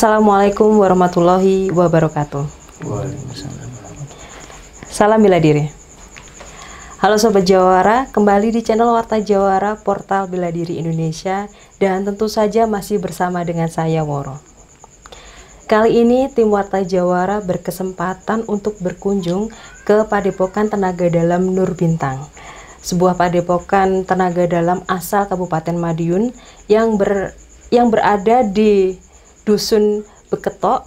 Assalamualaikum warahmatullahi wabarakatuh. Salam bila diri. Halo Sobat Jawara, kembali di channel Warta Jawara, portal bila diri Indonesia, dan tentu saja masih bersama dengan saya Woro. Kali ini tim Warta Jawara berkesempatan untuk berkunjung ke Padepokan Tenaga Dalam Nur Bintang, sebuah padepokan tenaga dalam asal Kabupaten Madiun yang ber, yang berada di Dusun Beketok,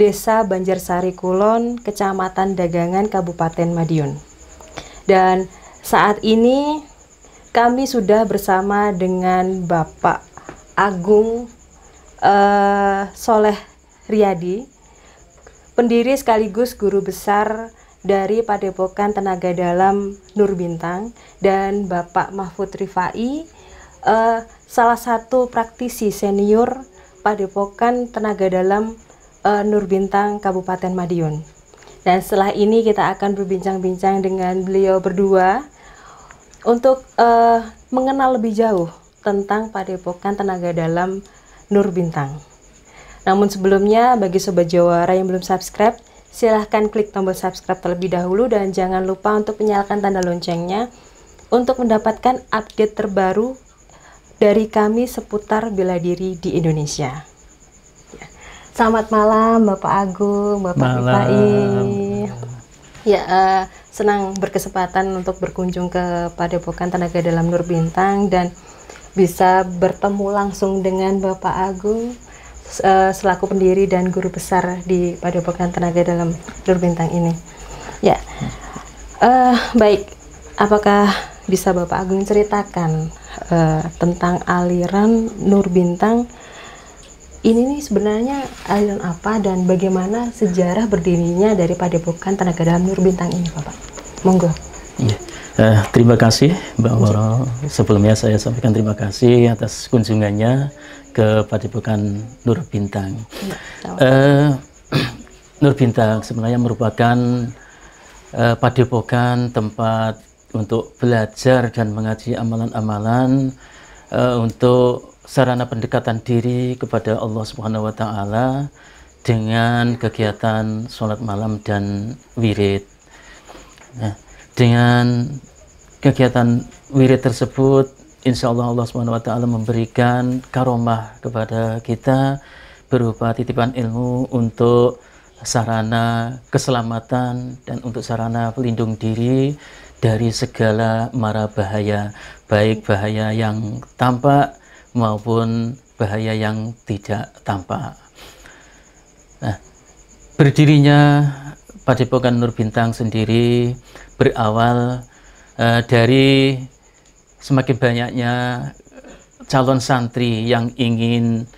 Desa Banjarsari Kulon, Kecamatan Dagangan, Kabupaten Madiun. Dan saat ini kami sudah bersama dengan Bapak Agung uh, Soleh Riyadi, pendiri sekaligus guru besar dari Padepokan Tenaga Dalam Nur Bintang dan Bapak Mahfud Rifai, uh, salah satu praktisi senior Padepokan Tenaga Dalam e, Nur Bintang Kabupaten Madiun. Dan setelah ini kita akan berbincang-bincang dengan beliau berdua untuk e, mengenal lebih jauh tentang Padepokan Tenaga Dalam Nur Bintang. Namun sebelumnya bagi sobat Jawara yang belum subscribe, silahkan klik tombol subscribe terlebih dahulu dan jangan lupa untuk menyalakan tanda loncengnya untuk mendapatkan update terbaru dari kami seputar bela diri di Indonesia. Ya. Selamat malam Bapak Agung, Bapak Ibai. Ya, uh, senang berkesempatan untuk berkunjung ke Padepokan Tenaga Dalam Nur Bintang dan bisa bertemu langsung dengan Bapak Agung uh, selaku pendiri dan guru besar di Padepokan Tenaga Dalam Nur Bintang ini. Ya, uh, baik. Apakah bisa Bapak Agung ceritakan uh, tentang aliran Nur Bintang ini nih sebenarnya aliran apa dan bagaimana sejarah berdirinya dari Padepokan Tenaga Dalam Nur Bintang ini Bapak monggo iya uh, terima kasih Mbak Woro sebelumnya saya sampaikan terima kasih atas kunjungannya ke Padepokan Nur Bintang ya, uh, Nur Bintang sebenarnya merupakan uh, padepokan tempat untuk belajar dan mengaji amalan-amalan uh, untuk sarana pendekatan diri kepada Allah Subhanahu wa taala dengan kegiatan sholat malam dan wirid. Nah, dengan kegiatan wirid tersebut insya Allah Allah Subhanahu wa taala memberikan karomah kepada kita berupa titipan ilmu untuk sarana keselamatan dan untuk sarana pelindung diri dari segala mara bahaya, baik bahaya yang tampak maupun bahaya yang tidak tampak. Nah, berdirinya Padepokan Nur Bintang sendiri berawal uh, dari semakin banyaknya calon santri yang ingin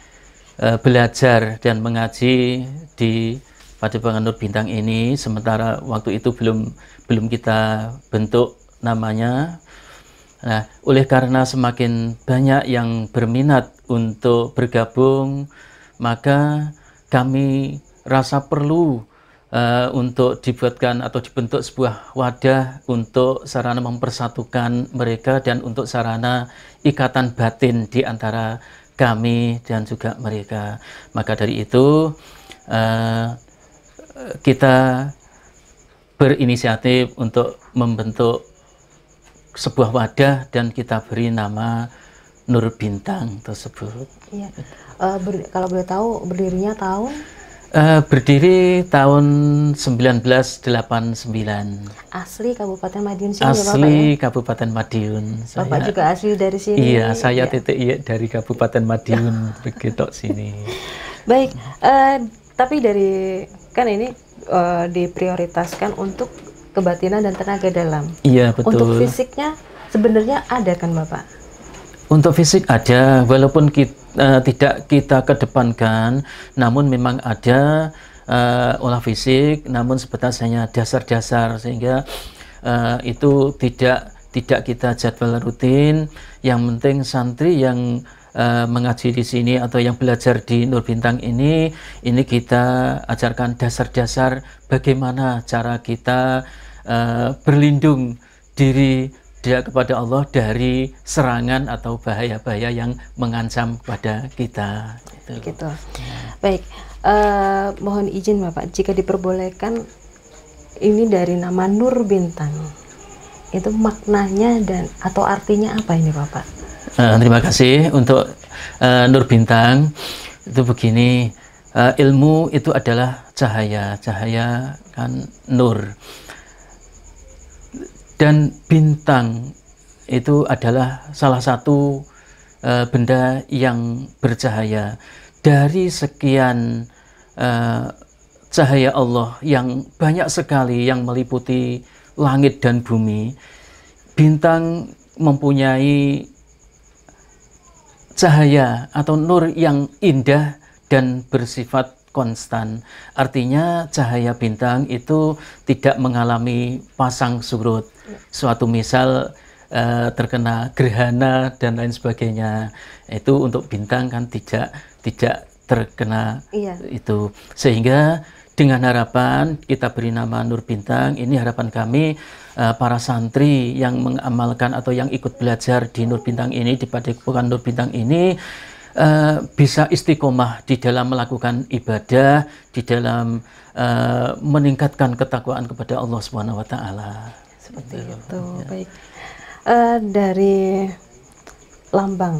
uh, belajar dan mengaji di pada pengenur Bintang ini sementara waktu itu belum belum kita bentuk namanya. Nah, oleh karena semakin banyak yang berminat untuk bergabung, maka kami rasa perlu uh, untuk dibuatkan atau dibentuk sebuah wadah untuk sarana mempersatukan mereka dan untuk sarana ikatan batin di antara kami dan juga mereka. Maka dari itu uh, kita berinisiatif untuk membentuk sebuah wadah dan kita beri nama Nur Bintang tersebut. Iya. Uh, ber, kalau boleh tahu berdirinya tahun? Uh, berdiri tahun 1989. Asli Kabupaten Madiun ya, asli ya? Kabupaten Madiun. Saya, Bapak juga asli dari sini. Iya, saya iya. titik iya dari Kabupaten Madiun begitu sini. Baik, uh, tapi dari kan ini uh, diprioritaskan untuk kebatinan dan tenaga dalam. Iya betul. Untuk fisiknya sebenarnya ada kan bapak? Untuk fisik ada, walaupun kita, uh, eh, tidak kita kedepankan, namun memang ada uh, olah fisik, namun sebatas hanya dasar-dasar sehingga uh, itu tidak tidak kita jadwal rutin. Yang penting santri yang Eh, mengaji di sini atau yang belajar di Nur Bintang ini, ini kita ajarkan dasar-dasar bagaimana cara kita uh, berlindung diri dia kepada Allah dari serangan atau bahaya-bahaya yang mengancam pada kita. Gitu. gitu. Baik, uh, mohon izin Bapak, jika diperbolehkan, ini dari nama Nur Bintang. Itu maknanya dan atau artinya apa ini Bapak? Uh, terima kasih untuk uh, Nur Bintang. Itu begini, uh, ilmu itu adalah cahaya, cahaya kan nur. Dan bintang itu adalah salah satu uh, benda yang bercahaya. Dari sekian uh, cahaya Allah yang banyak sekali yang meliputi langit dan bumi, bintang mempunyai cahaya atau nur yang indah dan bersifat konstan. Artinya cahaya bintang itu tidak mengalami pasang surut. Suatu misal eh, terkena gerhana dan lain sebagainya. Itu untuk bintang kan tidak tidak terkena iya. itu. Sehingga dengan harapan kita beri nama Nur Bintang. Ini harapan kami uh, para santri yang mengamalkan atau yang ikut belajar di Nur Bintang ini di Padepokan Nur Bintang ini uh, bisa istiqomah di dalam melakukan ibadah, di dalam uh, meningkatkan ketakwaan kepada Allah Subhanahu wa taala. Seperti itu. itu. Ya. Baik. Uh, dari lambang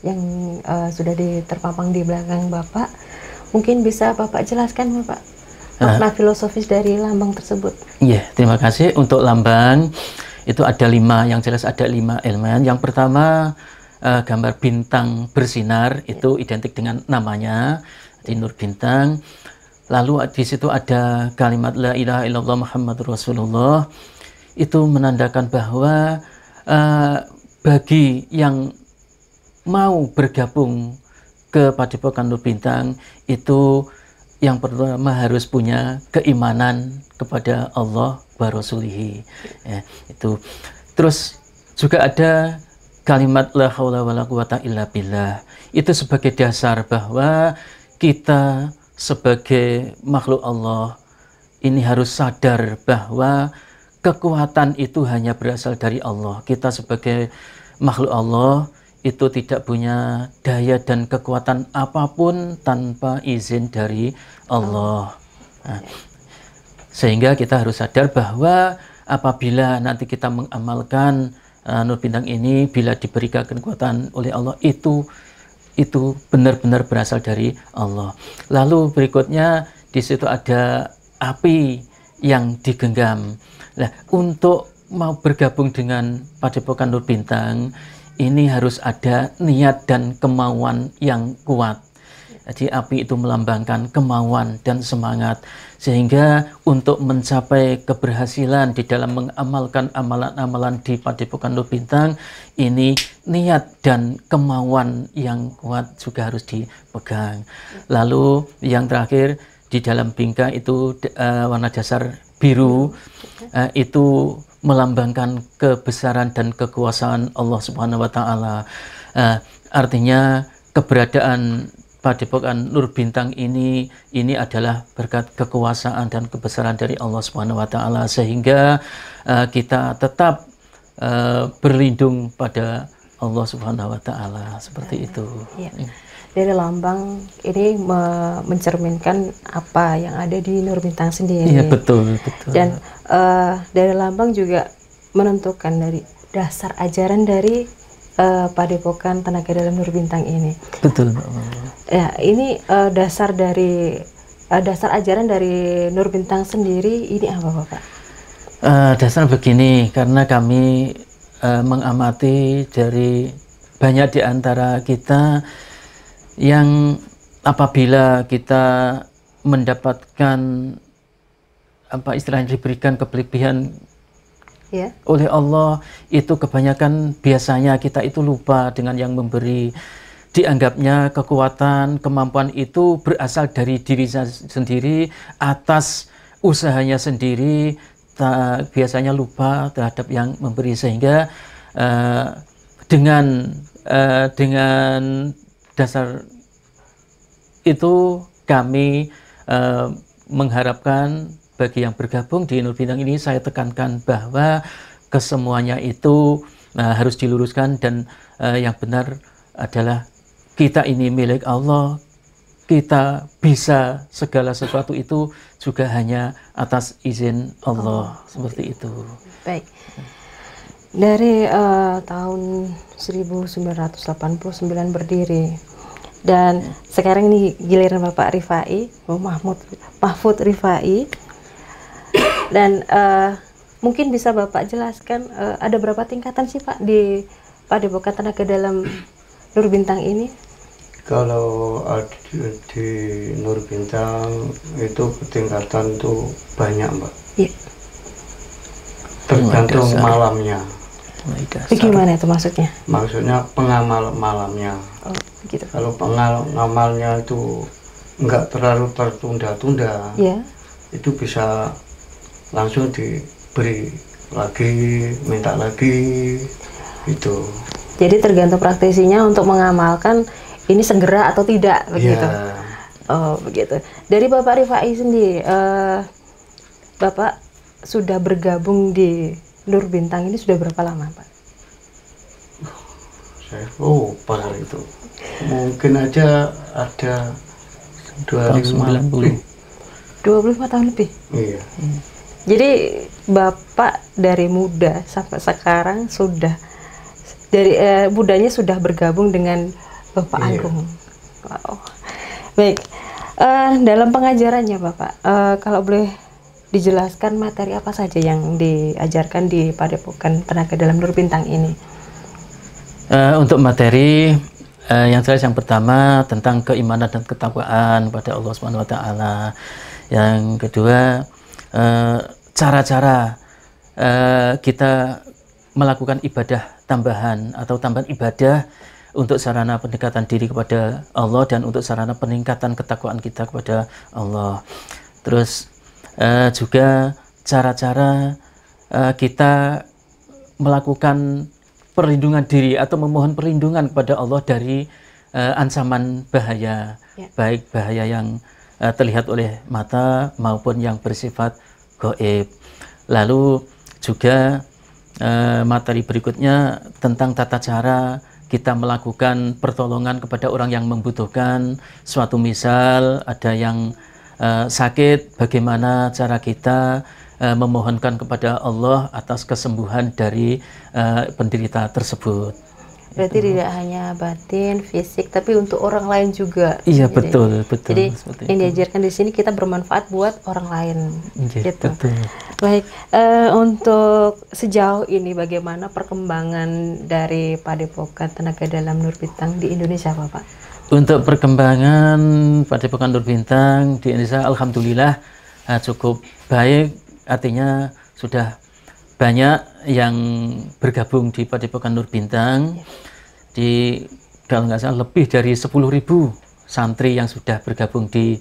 yang uh, sudah diterpampang di belakang Bapak Mungkin bisa Bapak jelaskan Bapak makna uh, filosofis dari lambang tersebut. Iya, yeah, terima kasih untuk lambang itu ada lima yang jelas ada lima elemen. Yang pertama uh, gambar bintang bersinar iya. itu identik dengan namanya tinur Bintang. Lalu di situ ada kalimat la ilaha illallah muhammad Rasulullah. Itu menandakan bahwa uh, bagi yang mau bergabung ke Padepokan Nur Bintang itu yang pertama harus punya keimanan kepada Allah wa rasulihi. Ya, itu. Terus juga ada kalimat la haula wala quwata illa billah. Itu sebagai dasar bahwa kita sebagai makhluk Allah ini harus sadar bahwa kekuatan itu hanya berasal dari Allah. Kita sebagai makhluk Allah itu tidak punya daya dan kekuatan apapun tanpa izin dari Allah. Nah, sehingga kita harus sadar bahwa apabila nanti kita mengamalkan uh, nur bintang ini, bila diberikan kekuatan oleh Allah itu itu benar-benar berasal dari Allah. Lalu berikutnya di situ ada api yang digenggam. Nah, untuk mau bergabung dengan Padepokan Nur Bintang, ini harus ada niat dan kemauan yang kuat. Jadi api itu melambangkan kemauan dan semangat sehingga untuk mencapai keberhasilan di dalam mengamalkan amalan-amalan di Padepokan Bintang ini niat dan kemauan yang kuat juga harus dipegang. Lalu yang terakhir di dalam bingkai itu uh, warna dasar biru uh, itu melambangkan kebesaran dan kekuasaan Allah Subhanahu wa taala. Uh, artinya keberadaan Padepokan Nur Bintang ini ini adalah berkat kekuasaan dan kebesaran dari Allah Subhanahu wa taala sehingga uh, kita tetap uh, berlindung pada Allah Subhanahu wa taala seperti itu. Ya. Iya dari lambang ini me mencerminkan apa yang ada di Nur Bintang sendiri. Iya betul betul. Dan uh, dari lambang juga menentukan dari dasar ajaran dari uh, Padepokan Tenaga Dalam Nur Bintang ini. Betul. Ya ini uh, dasar dari uh, dasar ajaran dari Nur Bintang sendiri ini apa bapak? Uh, dasar begini karena kami uh, mengamati dari banyak di antara kita yang apabila kita mendapatkan apa istilahnya diberikan kelebihan yeah. oleh Allah itu kebanyakan biasanya kita itu lupa dengan yang memberi dianggapnya kekuatan kemampuan itu berasal dari diri sendiri atas usahanya sendiri biasanya lupa terhadap yang memberi sehingga uh, dengan uh, dengan dasar itu kami uh, mengharapkan bagi yang bergabung di Inul Bintang ini saya tekankan bahwa kesemuanya itu uh, harus diluruskan dan uh, yang benar adalah kita ini milik Allah kita bisa segala sesuatu itu juga hanya atas izin Allah, Allah oh, seperti itu. Baik dari uh, tahun 1989 berdiri dan sekarang ini giliran Bapak Rifai, Bapak oh, Mahmud Mahfud Rifai dan uh, mungkin bisa Bapak jelaskan uh, ada berapa tingkatan sih Pak di Padepokan Tanah ke dalam Nur Bintang ini? Kalau di Nur Bintang itu tingkatan tuh banyak Mbak. Iya. Tergantung malamnya mulai dasar. Gimana itu maksudnya? Maksudnya pengamal malamnya. Oh, gitu. Kalau pengamalnya itu nggak terlalu tertunda-tunda, yeah. itu bisa langsung diberi lagi, minta lagi, itu. Jadi tergantung praktisinya untuk mengamalkan ini segera atau tidak iya. begitu. Yeah. Oh begitu. Dari Bapak Rifai sendiri, uh, Bapak sudah bergabung di Lur Bintang ini sudah berapa lama, Pak? Saya lupa oh, itu. Mungkin aja ada 2090. 25 tahun lebih? Iya. Hmm. Jadi Bapak dari muda sampai sekarang sudah dari eh, mudanya sudah bergabung dengan Bapak iya. Agung. Wow. Baik. Uh, dalam pengajarannya Bapak, uh, kalau boleh dijelaskan materi apa saja yang diajarkan di Padepokan Tenaga Dalam Nur Bintang ini? Uh, untuk materi uh, yang jelas yang pertama tentang keimanan dan ketakwaan pada Allah Subhanahu wa taala. Yang kedua eh, cara-cara uh, uh, kita melakukan ibadah tambahan atau tambahan ibadah untuk sarana pendekatan diri kepada Allah dan untuk sarana peningkatan ketakwaan kita kepada Allah. Terus Eh, juga cara-cara uh, kita melakukan perlindungan diri atau memohon perlindungan kepada Allah dari uh, ancaman bahaya, ya. baik bahaya yang uh, terlihat oleh mata maupun yang bersifat goib. Lalu juga uh, materi berikutnya tentang tata cara kita melakukan pertolongan kepada orang yang membutuhkan. Suatu misal ada yang Eh, sakit, bagaimana cara kita uh, memohonkan kepada Allah atas kesembuhan dari uh, penderita tersebut. Berarti itu. tidak hanya batin, fisik, tapi untuk orang lain juga. Iya jadi, betul, betul. Jadi yang diajarkan di sini kita bermanfaat buat orang lain. Iya gitu. betul. Baik, uh, untuk sejauh ini bagaimana perkembangan dari Padepokan Tenaga Dalam Nur Bintang di Indonesia, Bapak? Untuk perkembangan Padepokan Nur Bintang di Indonesia, alhamdulillah uh, cukup baik. Artinya sudah banyak yang bergabung di Padepokan Nur Bintang. Di kalau nggak salah lebih dari 10.000 santri yang sudah bergabung di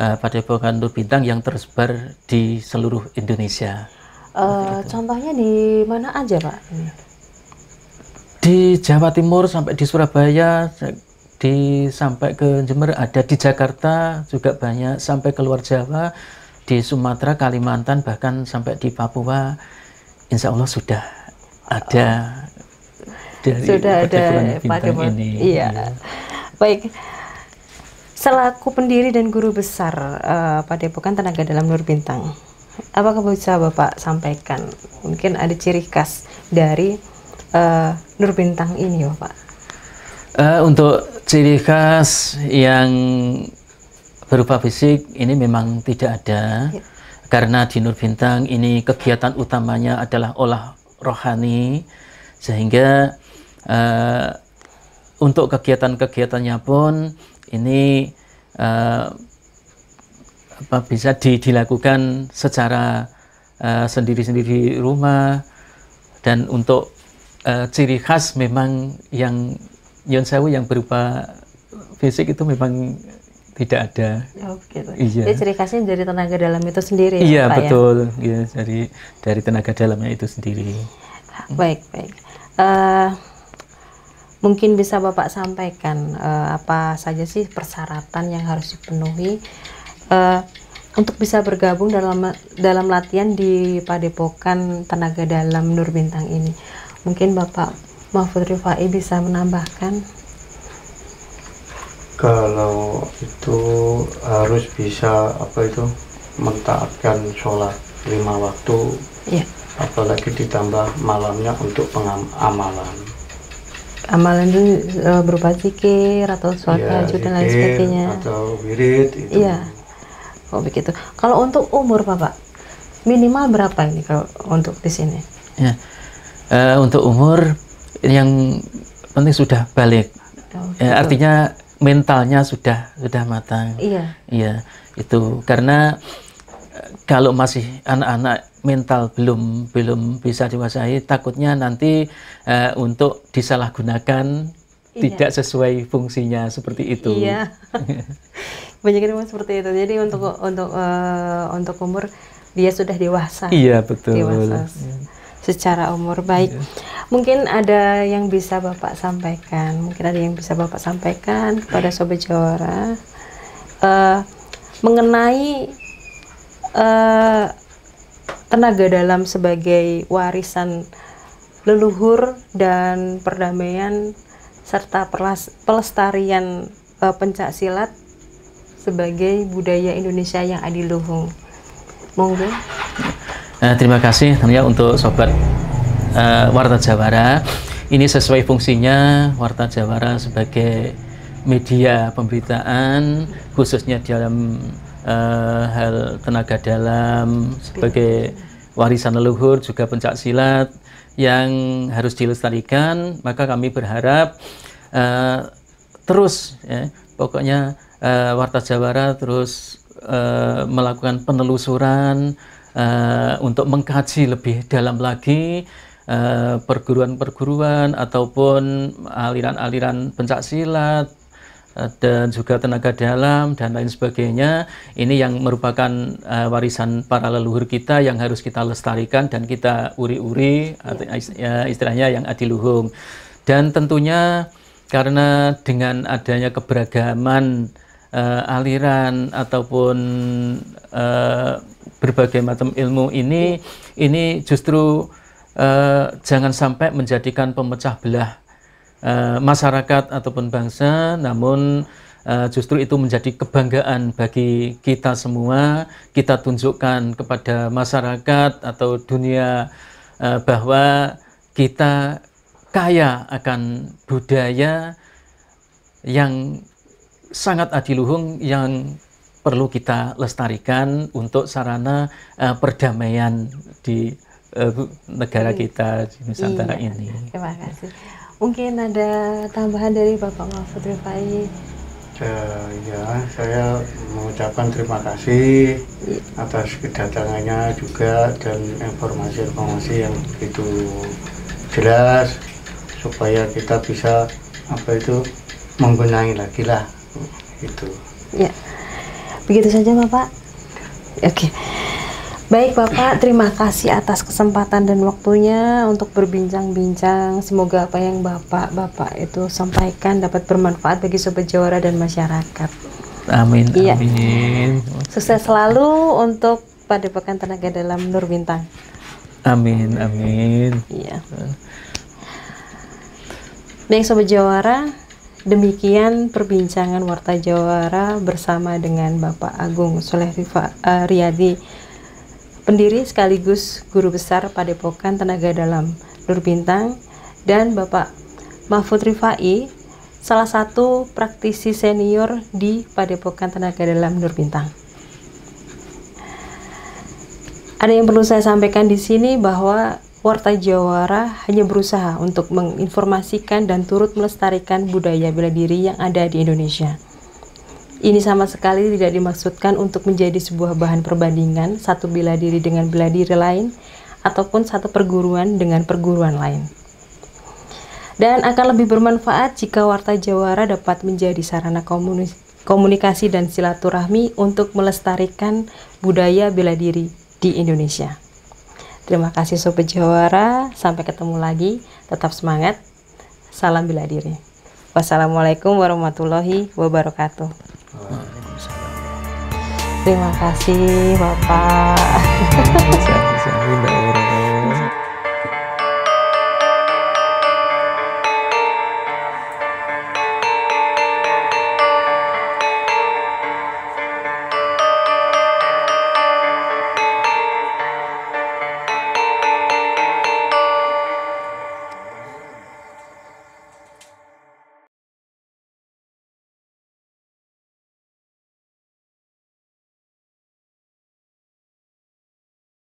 uh, eh, Padepokan Nur Bintang yang tersebar di seluruh Indonesia. Uh, contohnya di mana aja, Pak? Di Jawa Timur sampai di Surabaya, di sampai ke Jember ada di Jakarta juga banyak sampai ke luar Jawa di Sumatera Kalimantan bahkan sampai di Papua Insya Allah sudah ada dari sudah ada Pademangan ini iya ya. baik selaku pendiri dan guru besar uh, eh, Padepokan Tenaga Dalam Nur Bintang apakah bisa Bapak sampaikan mungkin ada ciri khas dari uh, Nur Bintang ini Bapak Uh, untuk ciri khas yang berupa fisik ini memang tidak ada ya. karena di Nur Bintang ini kegiatan utamanya adalah olah rohani sehingga uh, untuk kegiatan-kegiatannya pun ini uh, apa, bisa di, dilakukan secara sendiri-sendiri uh, rumah dan untuk uh, ciri khas memang yang Yon Sewu yang berupa fisik itu memang tidak ada. Oh, gitu. Iya. Jadi ciri khasnya dari tenaga dalam itu sendiri. Ya, iya ya, Pak, betul. Ya? ya dari dari tenaga dalamnya itu sendiri. Baik baik. Uh, mungkin bisa Bapak sampaikan uh, apa saja sih persyaratan yang harus dipenuhi uh, untuk bisa bergabung dalam dalam latihan di Padepokan Tenaga Dalam Nur Bintang ini. Mungkin Bapak Mahfud Rifai bisa menambahkan? Kalau itu harus bisa apa itu mentaatkan sholat lima waktu, ya. apalagi ditambah malamnya untuk pengamalan. Amalan itu e, berupa zikir atau sholat ya, tahajud dan lain sebagainya. Atau wirid itu. Iya. Oh begitu. Kalau untuk umur Bapak, minimal berapa ini kalau untuk di sini? Ya. uh, untuk umur yang penting sudah balik. Oh, ya, gitu. artinya mentalnya sudah sudah matang. Iya. Iya, itu karena eh, kalau masih anak-anak mental belum belum bisa diwasai, takutnya nanti uh, untuk disalahgunakan iya. tidak sesuai fungsinya seperti itu. Iya. Banyak yang seperti itu. Jadi untuk untuk uh, untuk umur dia sudah dewasa. Iya betul. Dewasa. Iya secara umur baik. Yeah. Mungkin ada yang bisa Bapak sampaikan, mungkin ada yang bisa Bapak sampaikan kepada Sobat Jawara uh, mengenai uh, tenaga dalam sebagai warisan leluhur dan perdamaian serta pelestarian uh, eh, pencak silat sebagai budaya Indonesia yang adiluhung. Monggo. Uh, terima kasih Tania untuk sobat uh, Warta Jawara. Ini sesuai fungsinya Warta Jawara sebagai media pemberitaan khususnya dalam uh, hal tenaga dalam sebagai warisan leluhur juga pencak silat yang harus dilestarikan maka kami berharap uh, terus ya, pokoknya uh, Warta Jawara terus uh, melakukan penelusuran uh, untuk mengkaji lebih dalam lagi eh, perguruan-perguruan uh, ataupun aliran-aliran pencak silat uh, eh, dan juga tenaga dalam dan lain sebagainya ini yang merupakan uh, warisan para leluhur kita yang harus kita lestarikan dan kita uri-uri yeah. Ya, istilahnya yang adiluhung dan tentunya karena dengan adanya keberagaman uh, aliran ataupun uh, berbagai macam ilmu ini ini justru uh, jangan sampai menjadikan pemecah belah uh, masyarakat ataupun bangsa namun uh, justru itu menjadi kebanggaan bagi kita semua kita tunjukkan kepada masyarakat atau dunia uh, bahwa kita kaya akan budaya yang sangat adiluhung yang perlu kita lestarikan untuk sarana uh, perdamaian di uh, negara hmm. kita di Nusantara iya. ini. Terima kasih. Mungkin ada tambahan dari Bapak Mahfud Rifai. Uh, ya, saya mengucapkan terima kasih atas kedatangannya juga dan informasi-informasi yang begitu jelas supaya kita bisa apa itu membenahi lagi lah itu. Ya. Yeah. Begitu saja Bapak. Oke. Okay. Baik Bapak, terima kasih atas kesempatan dan waktunya untuk berbincang-bincang. Semoga apa yang Bapak Bapak itu sampaikan dapat bermanfaat bagi sobat jawara dan masyarakat. Amin. Iya. Amin. Sukses selalu untuk Padepokan Tenaga Dalam Nur Bintang. Amin, amin. Iya. Baik sobat jawara, Demikian perbincangan Warta Jawara bersama dengan Bapak Agung Soleh uh, Riyadi, pendiri sekaligus guru besar Padepokan Tenaga Dalam Nur Bintang dan Bapak Mahfud Rifai, salah satu praktisi senior di Padepokan Tenaga Dalam Nur Bintang Ada yang perlu saya sampaikan di sini bahwa Warta Jawara hanya berusaha untuk menginformasikan dan turut melestarikan budaya bela diri yang ada di Indonesia. Ini sama sekali tidak dimaksudkan untuk menjadi sebuah bahan perbandingan satu bela diri dengan bela diri lain ataupun satu perguruan dengan perguruan lain. Dan akan lebih bermanfaat jika Warta Jawara dapat menjadi sarana komunikasi dan silaturahmi untuk melestarikan budaya bela diri di Indonesia. Terima kasih Sobat Jawara. Sampai ketemu lagi. Tetap semangat. Salam bila diri. Wassalamualaikum warahmatullahi wabarakatuh. Terima kasih Bapak.